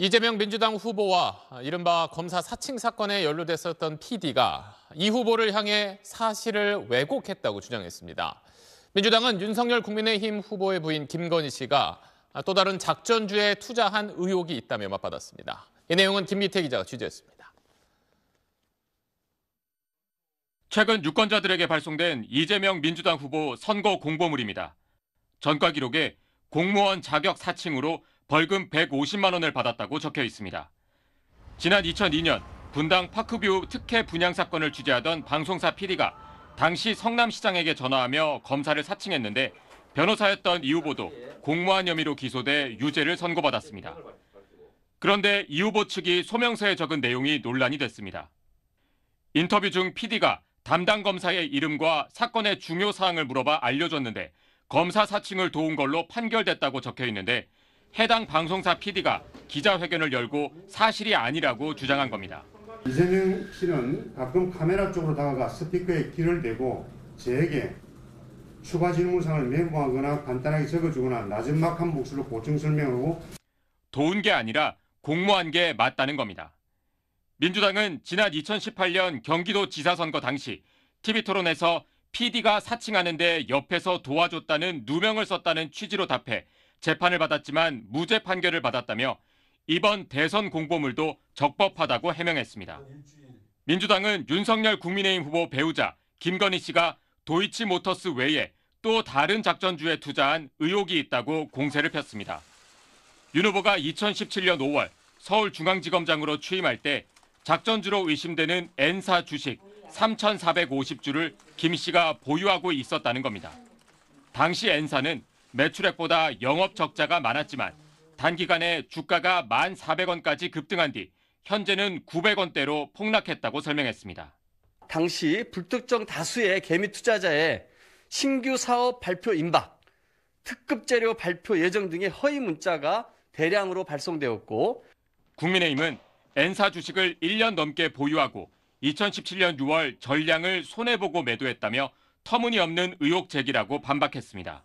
이재명 민주당 후보와 이른바 검사 사칭 사건에 연루됐었던 PD가 이 후보를 향해 사실을 왜곡했다고 주장했습니다. 민주당은 윤석열 국민의힘 후보의 부인 김건희 씨가 또 다른 작전주에 투자한 의혹이 있다며 맞받았습니다. 이 내용은 김미태 기자가 취재했습니다. 최근 유권자들에게 발송된 이재명 민주당 후보 선거 공보물입니다. 전과 기록에 공무원 자격 사칭으로 벌금 150만 원을 받았다고 적혀 있습니다. 지난 2002년 분당 파크뷰 특혜 분양 사건을 취재하던 방송사 PD가 당시 성남시장에게 전화하며 검사를 사칭했는데 변호사였던 이 후보도 공무원 혐의로 기소돼 유죄를 선고받았습니다. 그런데 이 후보 측이 소명서에 적은 내용이 논란이 됐습니다. 인터뷰 중 PD가 담당 검사의 이름과 사건의 중요 사항을 물어봐 알려줬는데 검사 사칭을 도운 걸로 판결됐다고 적혀 있는데 해당 방송사 PD가 기자회견을 열고 사실이 아니라고 주장한 겁니다. 이재명 씨는 가끔 카메라 쪽으로 다가가 스피커에 귀를 대고 제게 추가 질문사항을 메모하거나 간단하게 적어주거나 나은막한 목소리로 보충 설명하고 도운 게 아니라 공모한 게 맞다는 겁니다. 민주당은 지난 2018년 경기도 지사선거 당시 TV토론에서 PD가 사칭하는데 옆에서 도와줬다는 누명을 썼다는 취지로 답해 재판을 받았지만 무죄 판결을 받았다며 이번 대선 공보물도 적법하다고 해명했습니다. 민주당은 윤석열 국민의힘 후보 배우자 김건희 씨가 도이치모터스 외에 또 다른 작전주에 투자한 의혹이 있다고 공세를 폈습니다. 윤 후보가 2017년 5월 서울중앙지검장으로 취임할 때 작전주로 의심되는 N사 주식 3,450주를 김 씨가 보유하고 있었다는 겁니다. 당시 N사는 매출액보다 영업 적자가 많았지만 단기간에 주가가 1,400원까지 급등한 뒤 현재는 900원대로 폭락했다고 설명했습니다. 당시 불특정 다수의 개미 투자자의 신규 사업 발표 임박, 특급 재료 발표 예정 등의 허위 문자가 대량으로 발송되었고 국민의힘은 엔사 주식을 1년 넘게 보유하고 2017년 6월 전량을 손해보고 매도했다며 터무니없는 의혹 제기라고 반박했습니다.